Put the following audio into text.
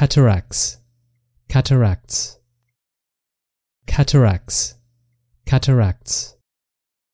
cataracts cataracts cataracts cataracts